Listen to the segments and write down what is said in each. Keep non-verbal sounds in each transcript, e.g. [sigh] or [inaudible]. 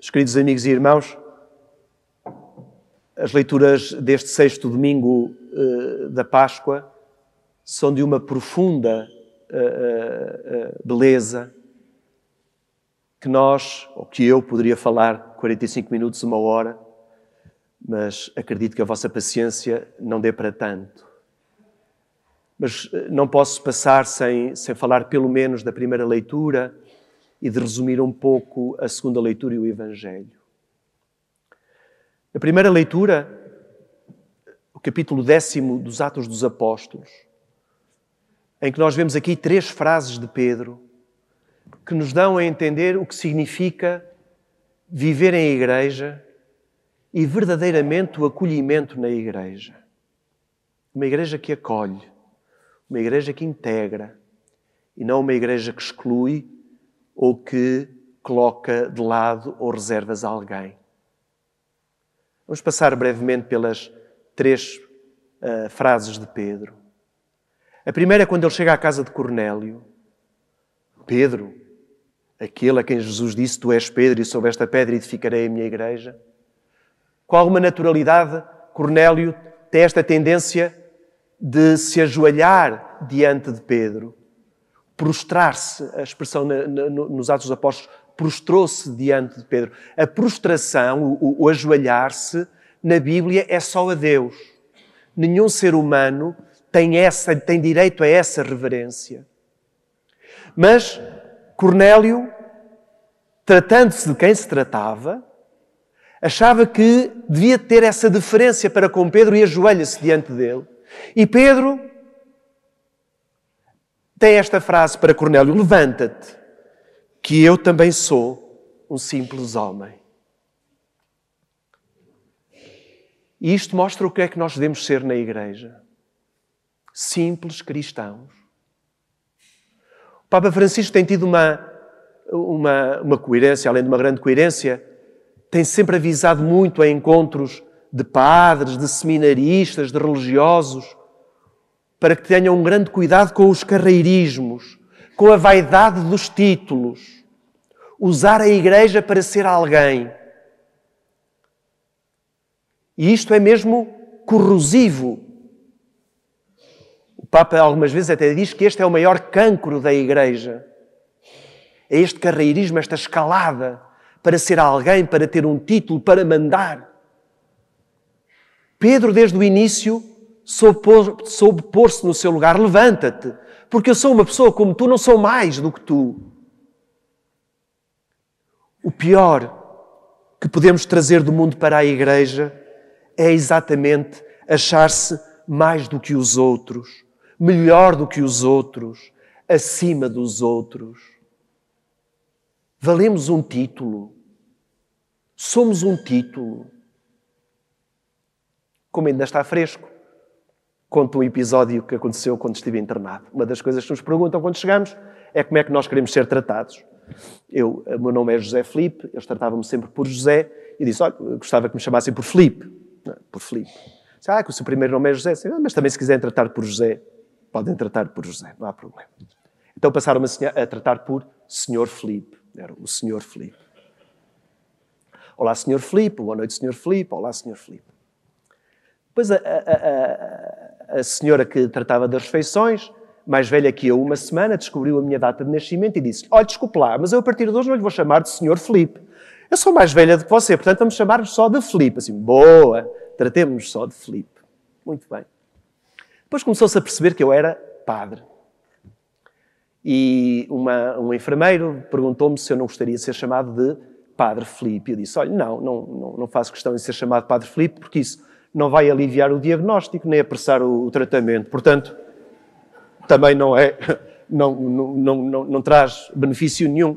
Meus queridos amigos e irmãos, as leituras deste sexto domingo eh, da Páscoa são de uma profunda eh, eh, beleza que nós, ou que eu, poderia falar 45 minutos, uma hora, mas acredito que a vossa paciência não dê para tanto. Mas não posso passar sem, sem falar, pelo menos, da primeira leitura e de resumir um pouco a segunda leitura e o Evangelho. A primeira leitura, o capítulo décimo dos Atos dos Apóstolos, em que nós vemos aqui três frases de Pedro que nos dão a entender o que significa viver em igreja e verdadeiramente o acolhimento na igreja. Uma igreja que acolhe, uma igreja que integra e não uma igreja que exclui ou que coloca de lado ou reservas a alguém. Vamos passar brevemente pelas três uh, frases de Pedro. A primeira é quando ele chega à casa de Cornélio. Pedro, aquele a quem Jesus disse: Tu és Pedro, e sobre esta pedra edificarei a minha igreja. Com alguma naturalidade, Cornélio tem esta tendência de se ajoelhar diante de Pedro prostrar-se, a expressão na, na, nos Atos dos Apóstolos, prostrou-se diante de Pedro. A prostração, o, o ajoelhar-se, na Bíblia é só a Deus. Nenhum ser humano tem, essa, tem direito a essa reverência. Mas Cornélio, tratando-se de quem se tratava, achava que devia ter essa deferência para com Pedro e ajoelha-se diante dele. E Pedro tem esta frase para Cornélio: Levanta-te, que eu também sou um simples homem. E isto mostra o que é que nós devemos ser na Igreja: simples cristãos. O Papa Francisco tem tido uma, uma, uma coerência, além de uma grande coerência, tem sempre avisado muito a encontros de padres, de seminaristas, de religiosos, para que tenham um grande cuidado com os carreirismos, com a vaidade dos títulos, usar a igreja para ser alguém. E isto é mesmo corrosivo. O Papa algumas vezes até diz que este é o maior cancro da igreja. É este carreirismo, esta escalada para ser alguém, para ter um título, para mandar. Pedro, desde o início, soube pôr-se no seu lugar. Levanta-te, porque eu sou uma pessoa como tu, não sou mais do que tu. O pior que podemos trazer do mundo para a Igreja é exatamente achar-se mais do que os outros, melhor do que os outros, acima dos outros. Valemos um título. Somos um título. Como ainda está fresco conto um episódio que aconteceu quando estive internado. Uma das coisas que nos perguntam quando chegamos é como é que nós queremos ser tratados. Eu, o eh, meu nome é José Felipe, eles tratavam-me sempre por José, e disse, olha, gostava que me chamassem por Felipe. Não, por Felipe. Disse, ah, que o seu primeiro nome é José. Disse, ah, mas também se quiserem tratar por José, podem tratar por José, não há problema. Então passaram-me a, a tratar por Senhor Felipe. Era o Senhor Felipe. Olá, Senhor Felipe. Boa noite, Senhor Felipe. Olá, Senhor Felipe. Depois a, a, a a senhora que tratava das refeições, mais velha que eu, uma semana, descobriu a minha data de nascimento e disse: Olha, desculpe lá, mas eu a partir de hoje não lhe vou chamar de senhor Felipe. Eu sou mais velha do que você, portanto vamos chamar-nos só de Felipe. Assim, boa, tratemos-nos só de Felipe. Muito bem. Depois começou-se a perceber que eu era padre. E uma, um enfermeiro perguntou-me se eu não gostaria de ser chamado de Padre Felipe. Eu disse: Olha, não, não, não, faço questão de ser chamado Padre Felipe porque isso não vai aliviar o diagnóstico nem apressar o, o tratamento. Portanto, também não é, [laughs] não, não, não, não, não traz benefício nenhum.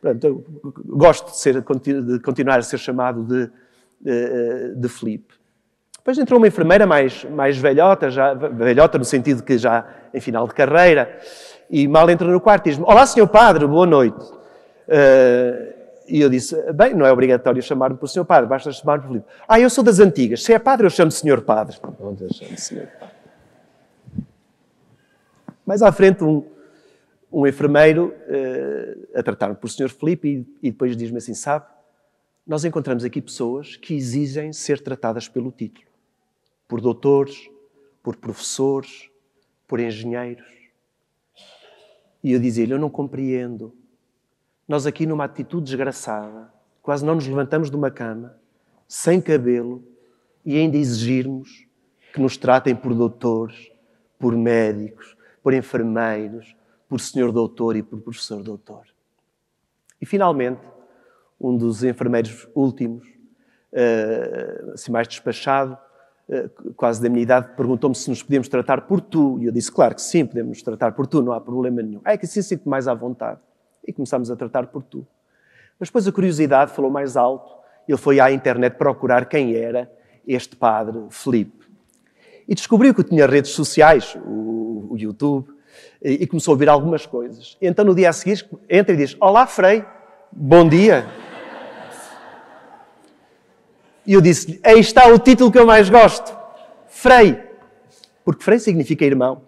Portanto, gosto de, ser, de continuar a ser chamado de, de, eh, eh, de Felipe. Depois entrou uma enfermeira mais, mais velhota, já, velhota no sentido que já em final de carreira, e mal entra no quarto e diz-me, olá, senhor padre, boa noite. Uh, e eu disse, bem, não é obrigatório chamar-me por senhor padre, basta chamar-me por Filipe. Ah, eu sou das antigas, se é padre eu chamo senhor padre. eu chamo senhor padre. Mais à frente um, um enfermeiro uh, a tratar-me por senhor Filipe e, e depois diz-me assim, sabe, nós encontramos aqui pessoas que exigem ser tratadas pelo título. Por doutores, por professores, por engenheiros. E eu dizia-lhe, eu não compreendo. Nós aqui numa atitude desgraçada, quase não nos levantamos de uma cama, sem cabelo e ainda exigirmos que nos tratem por doutores, por médicos, por enfermeiros, por senhor doutor e por professor doutor. E finalmente, um dos enfermeiros últimos, eh, assim mais despachado, eh, quase da minha idade, perguntou-me se nos podíamos tratar por tu. E eu disse, claro que sim, podemos nos tratar por tu, não há problema nenhum. Ah, é que assim sinto mais à vontade. E começámos a tratar por tu. Mas depois a curiosidade falou mais alto. Ele foi à internet procurar quem era este padre Felipe. E descobriu que tinha redes sociais, o, o YouTube, e, e começou a ouvir algumas coisas. Então, no dia a seguir, entra e diz: Olá, Frei, bom dia. E eu disse-lhe: Aí está o título que eu mais gosto: Frei. Porque Frei significa irmão.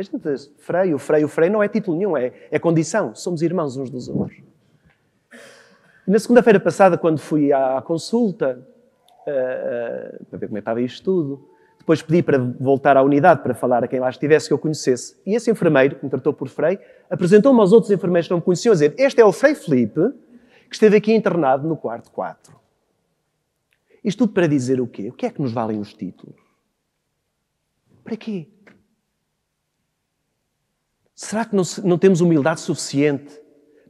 A gente diz, freio, freio, freio, não é título nenhum, é, é condição. Somos irmãos uns dos outros. E na segunda-feira passada, quando fui à consulta, uh, uh, para ver como é estava isto tudo, depois pedi para voltar à unidade para falar a quem lá estivesse que eu conhecesse. E esse enfermeiro, que me tratou por Frei, apresentou-me aos outros enfermeiros que não me conheciam, a dizer: Este é o Frei Felipe, que esteve aqui internado no quarto 4. Isto tudo para dizer o quê? O que é que nos valem os títulos? Para quê? Será que não, não temos humildade suficiente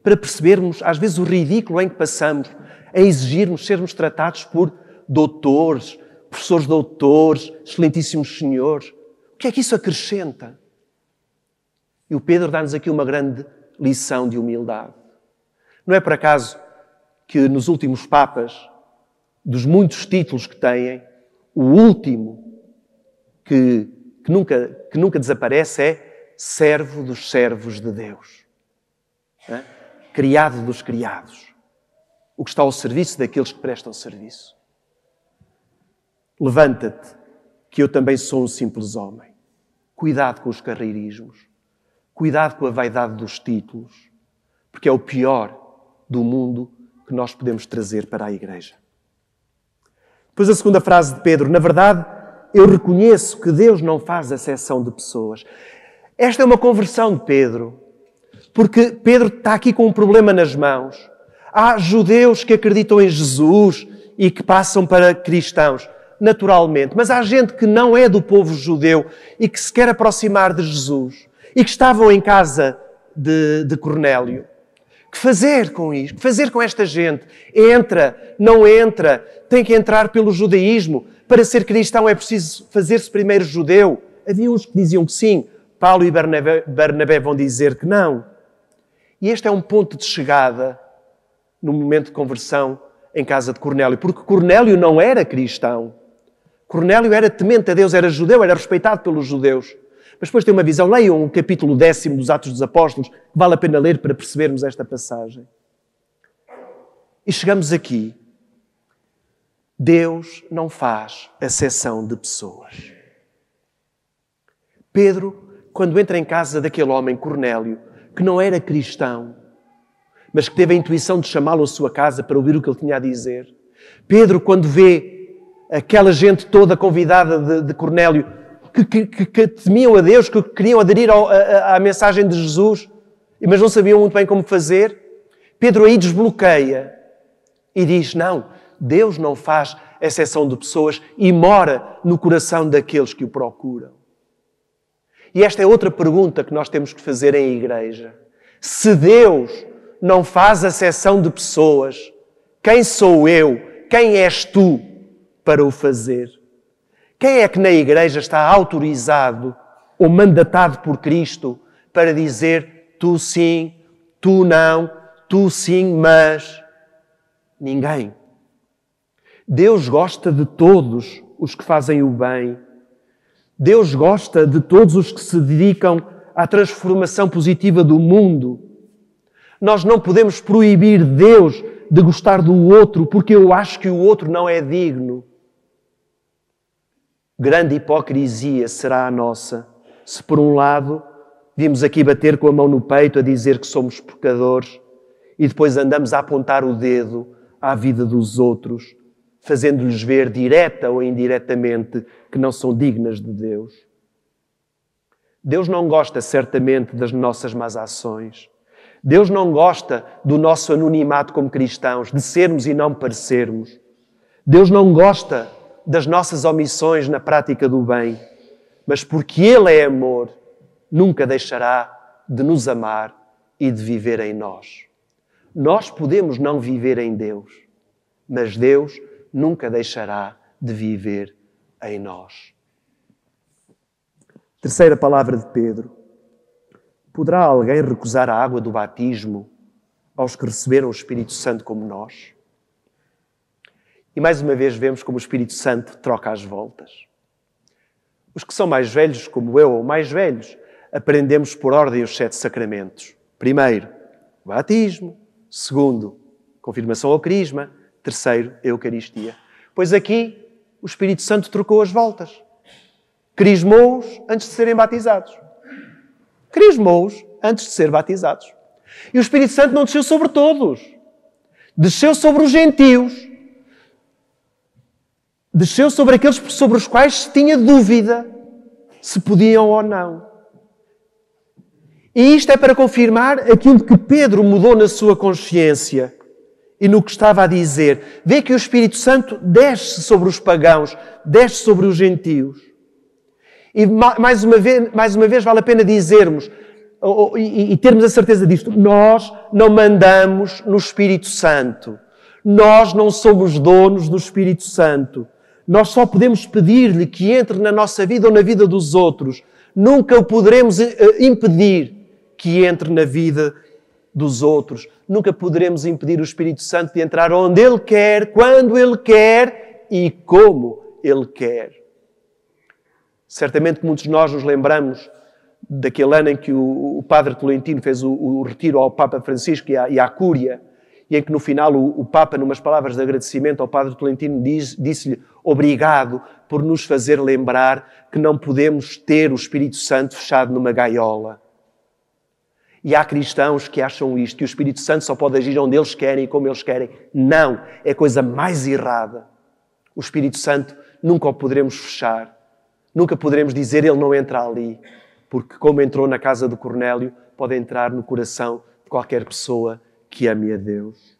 para percebermos, às vezes, o ridículo em que passamos a exigirmos sermos tratados por doutores, professores doutores, excelentíssimos senhores? O que é que isso acrescenta? E o Pedro dá-nos aqui uma grande lição de humildade. Não é por acaso que nos últimos Papas, dos muitos títulos que têm, o último que, que nunca, que nunca desaparece é servo dos servos de Deus, é? criado dos criados, o que está ao serviço daqueles que prestam serviço. Levanta-te, que eu também sou um simples homem. Cuidado com os carreirismos, cuidado com a vaidade dos títulos, porque é o pior do mundo que nós podemos trazer para a Igreja. Depois a segunda frase de Pedro: Na verdade, eu reconheço que Deus não faz exceção de pessoas. Esta é uma conversão de Pedro, porque Pedro está aqui com um problema nas mãos. Há judeus que acreditam em Jesus e que passam para cristãos, naturalmente, mas há gente que não é do povo judeu e que se quer aproximar de Jesus e que estavam em casa de, de Cornélio. Que fazer com isto? Que fazer com esta gente? Entra, não entra, tem que entrar pelo judaísmo. Para ser cristão é preciso fazer-se primeiro judeu. Havia uns que diziam que sim, Paulo e Bernabé, Bernabé vão dizer que não. E este é um ponto de chegada no momento de conversão em casa de Cornélio, porque Cornélio não era cristão. Cornélio era temente a Deus, era judeu, era respeitado pelos judeus. Mas depois tem uma visão. Leiam o capítulo décimo dos Atos dos Apóstolos, que vale a pena ler para percebermos esta passagem. E chegamos aqui. Deus não faz acessão de pessoas. Pedro quando entra em casa daquele homem, Cornélio, que não era cristão, mas que teve a intuição de chamá-lo à sua casa para ouvir o que ele tinha a dizer. Pedro, quando vê aquela gente toda convidada de, de Cornélio, que, que, que, que, temiam a Deus, que queriam aderir ao, a, à mensagem de Jesus, mas não sabiam muito bem como fazer, Pedro aí desbloqueia e diz: Não, Deus não faz exceção de pessoas e mora no coração daqueles que o procuram. E esta é outra pergunta que nós temos que fazer em igreja. Se Deus não faz acessão de pessoas, quem sou eu? Quem és tu para o fazer? Quem é que na igreja está autorizado ou mandatado por Cristo para dizer tu sim, tu não, tu sim, mas? Ninguém. Deus gosta de todos os que fazem o bem Deus gosta de todos os que se dedicam à transformação positiva do mundo. Nós não podemos proibir Deus de gostar do outro porque eu acho que o outro não é digno. Grande hipocrisia será a nossa se, por um lado, vimos aqui bater com a mão no peito a dizer que somos pecadores e depois andamos a apontar o dedo à vida dos outros fazendo-lhes ver, direta ou indiretamente, que não são dignas de Deus. Deus não gosta certamente das nossas más ações. Deus não gosta do nosso anonimato como cristãos, de sermos e não parecermos. Deus não gosta das nossas omissões na prática do bem, mas porque Ele é amor, nunca deixará de nos amar e de viver em nós. Nós podemos não viver em Deus, mas Deus nunca deixará de viver em nós. Terceira palavra de Pedro. Poderá alguém recusar a água do batismo aos que receberam o Espírito Santo como nós? E mais uma vez vemos como o Espírito Santo troca as voltas. Os que são mais velhos, como eu, ou mais velhos, aprendemos por ordem os sete sacramentos. Primeiro, o batismo. Segundo, confirmação ao crisma. Terceiro, a Eucaristia. Pois aqui o Espírito Santo trocou as voltas. Crismou-os antes de serem batizados. Crismou-os antes de ser batizados. E o Espírito Santo não desceu sobre todos. Desceu sobre os gentios. Desceu sobre aqueles sobre os quais se tinha dúvida se podiam ou não. E isto é para confirmar aquilo que Pedro mudou na sua consciência e no que estava a dizer. Vê que o Espírito Santo desce sobre os pagãos, desce sobre os gentios. E mais uma vez, mais uma vez vale a pena dizermos e, e termos a certeza disto: nós não mandamos no Espírito Santo. Nós não somos donos do Espírito Santo. Nós só podemos pedir-lhe que entre na nossa vida ou na vida dos outros. Nunca o poderemos eh, impedir que entre na vida dos outros. Nunca poderemos impedir o Espírito Santo de entrar onde Ele quer, quando Ele quer e como Ele quer. Certamente que muitos de nós nos lembramos daquele ano em que o, o Padre Tolentino fez o, o, retiro ao Papa Francisco e à, e à Cúria, e em que no final o, o, Papa, numas palavras de agradecimento ao Padre Tolentino, diz, disse-lhe obrigado por nos fazer lembrar que não podemos ter o Espírito Santo fechado numa gaiola e há cristãos que acham isto, que o Espírito Santo só pode agir onde eles querem e como eles querem. Não, é a coisa mais errada. O Espírito Santo nunca o poderemos fechar, nunca poderemos dizer ele não entra ali, porque como entrou na casa do Cornélio, pode entrar no coração de qualquer pessoa que ame a Deus.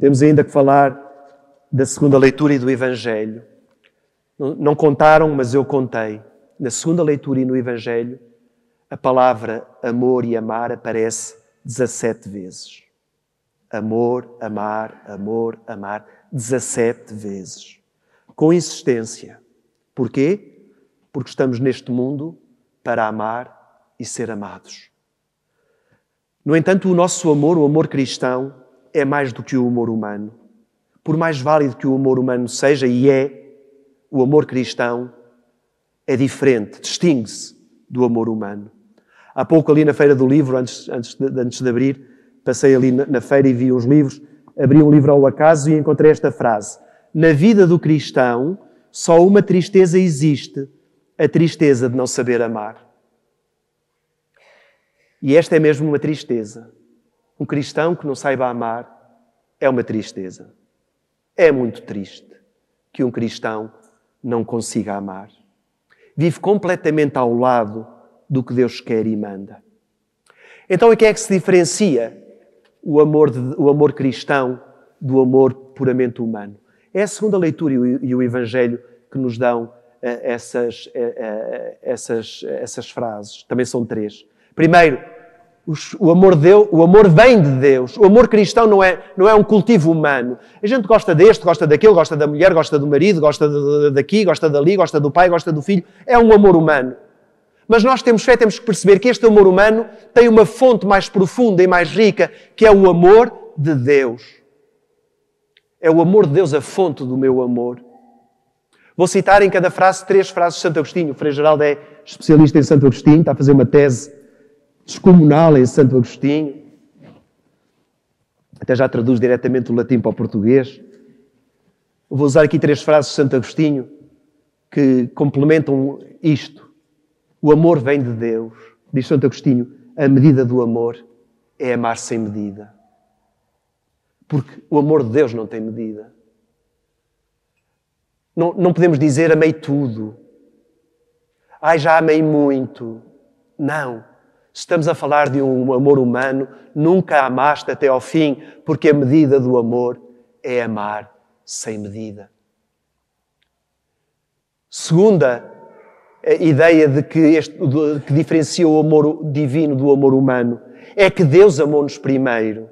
Temos ainda que falar da segunda leitura e do Evangelho. Não contaram, mas eu contei. Na segunda leitura e no Evangelho, a palavra amor e amar aparece 17 vezes. Amor, amar, amor, amar, 17 vezes. Com insistência. Porquê? Porque estamos neste mundo para amar e ser amados. No entanto, o nosso amor, o amor cristão, é mais do que o amor humano. Por mais válido que o amor humano seja, e é, o amor cristão é diferente, distingue-se do amor humano. Há pouco ali na feira do livro, antes, antes, de, antes de abrir, passei ali na, na feira e vi uns livros, abri um livro ao acaso e encontrei esta frase. Na vida do cristão, só uma tristeza existe, a tristeza de não saber amar. E esta é mesmo uma tristeza. Um cristão que não saiba amar é uma tristeza. É muito triste que um cristão não consiga amar. Vive completamente ao lado do que Deus quer e manda. Então, em que é que se diferencia o amor, de, o amor cristão do amor puramente humano? É a segunda leitura e o, e o Evangelho que nos dão uh, essas, uh, essas, essas frases. Também são três. Primeiro, o amor, de o amor vem de Deus. O amor cristão não é, não é um cultivo humano. A gente gosta deste, gosta daquele, gosta da mulher, gosta do marido, gosta daqui, gosta dali, gosta do pai, gosta do filho. É um amor humano. Mas nós temos fé, temos que perceber que este amor humano tem uma fonte mais profunda e mais rica, que é o amor de Deus. É o amor de Deus a fonte do meu amor. Vou citar em cada frase três frases de Santo Agostinho. O Frei Geraldo é especialista em Santo Agostinho, está a fazer uma tese descomunal em Santo Agostinho. Até já traduz diretamente o latim para o português. Vou usar aqui três frases de Santo Agostinho que complementam isto. O amor vem de Deus. Diz Santo Agostinho: a medida do amor é amar sem medida. Porque o amor de Deus não tem medida. Não, não podemos dizer amei tudo. Ai, já amei muito. Não. Se estamos a falar de um amor humano, nunca amaste até ao fim, porque a medida do amor é amar sem medida. Segunda a ideia de que, este, de, que diferencia o amor divino do amor humano é que Deus amou-nos primeiro.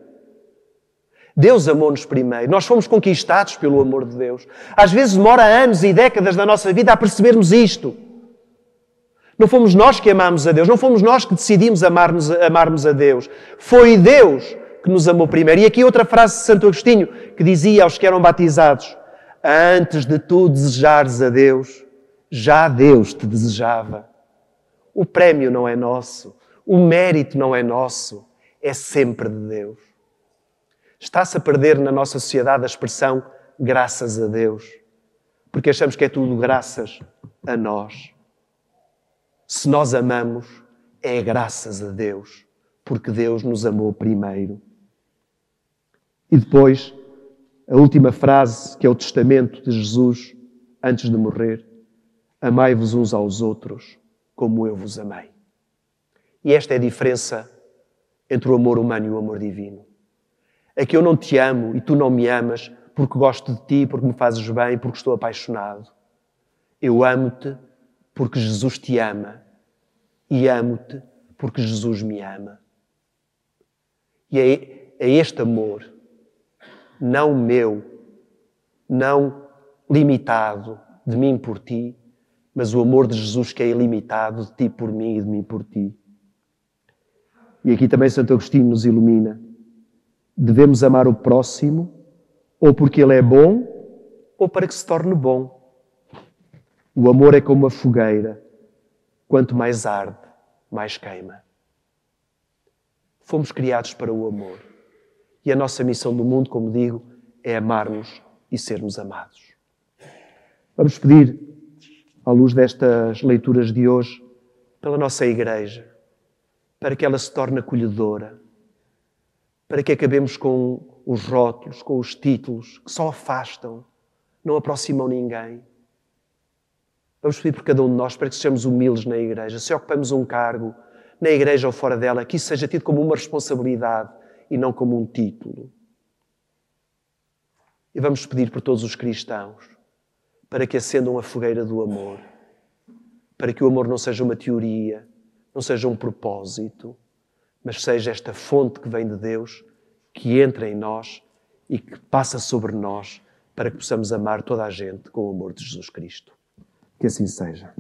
Deus amou-nos primeiro. Nós fomos conquistados pelo amor de Deus. Às vezes demora anos e décadas da nossa vida a percebermos isto. Não fomos nós que amámos a Deus, não fomos nós que decidimos amarmos, amarmos a Deus. Foi Deus que nos amou primeiro. E aqui outra frase de Santo Agostinho que dizia aos que eram batizados: Antes de tu desejares a Deus, já Deus te desejava. O prémio não é nosso, o mérito não é nosso, é sempre de Deus. Está-se a perder na nossa sociedade a expressão graças a Deus, porque achamos que é tudo graças a nós. Se nós amamos, é graças a Deus, porque Deus nos amou primeiro. E depois, a última frase, que é o testamento de Jesus antes de morrer Amai-vos uns aos outros como eu vos amei. E esta é a diferença entre o amor humano e o amor divino. É que eu não te amo e tu não me amas porque gosto de ti, porque me fazes bem, porque estou apaixonado. Eu amo-te porque Jesus te ama e amo-te porque Jesus me ama. E é, é este amor, não meu, não limitado de mim por ti, mas o amor de Jesus que é ilimitado de ti por mim e de mim por ti. E aqui também Santo Agostinho nos ilumina. Devemos amar o próximo, ou porque ele é bom, ou para que se torne bom. O amor é como a fogueira. Quanto mais arde, mais queima. Fomos criados para o amor. E a nossa missão do mundo, como digo, é amar-nos e sermos amados. Vamos pedir à luz destas leituras de hoje, pela nossa Igreja, para que ela se torne acolhedora, para que acabemos com os rótulos, com os títulos que só afastam, não aproximam ninguém. Vamos pedir por cada um de nós para que sejamos humildes na Igreja. Se ocupamos um cargo na Igreja ou fora dela, que isso seja tido como uma responsabilidade e não como um título. E vamos pedir por todos os cristãos para que acendam a fogueira do amor, para que o amor não seja uma teoria, não seja um propósito, mas seja esta fonte que vem de Deus, que entra em nós e que passa sobre nós para que possamos amar toda a gente com o amor de Jesus Cristo. Que assim seja.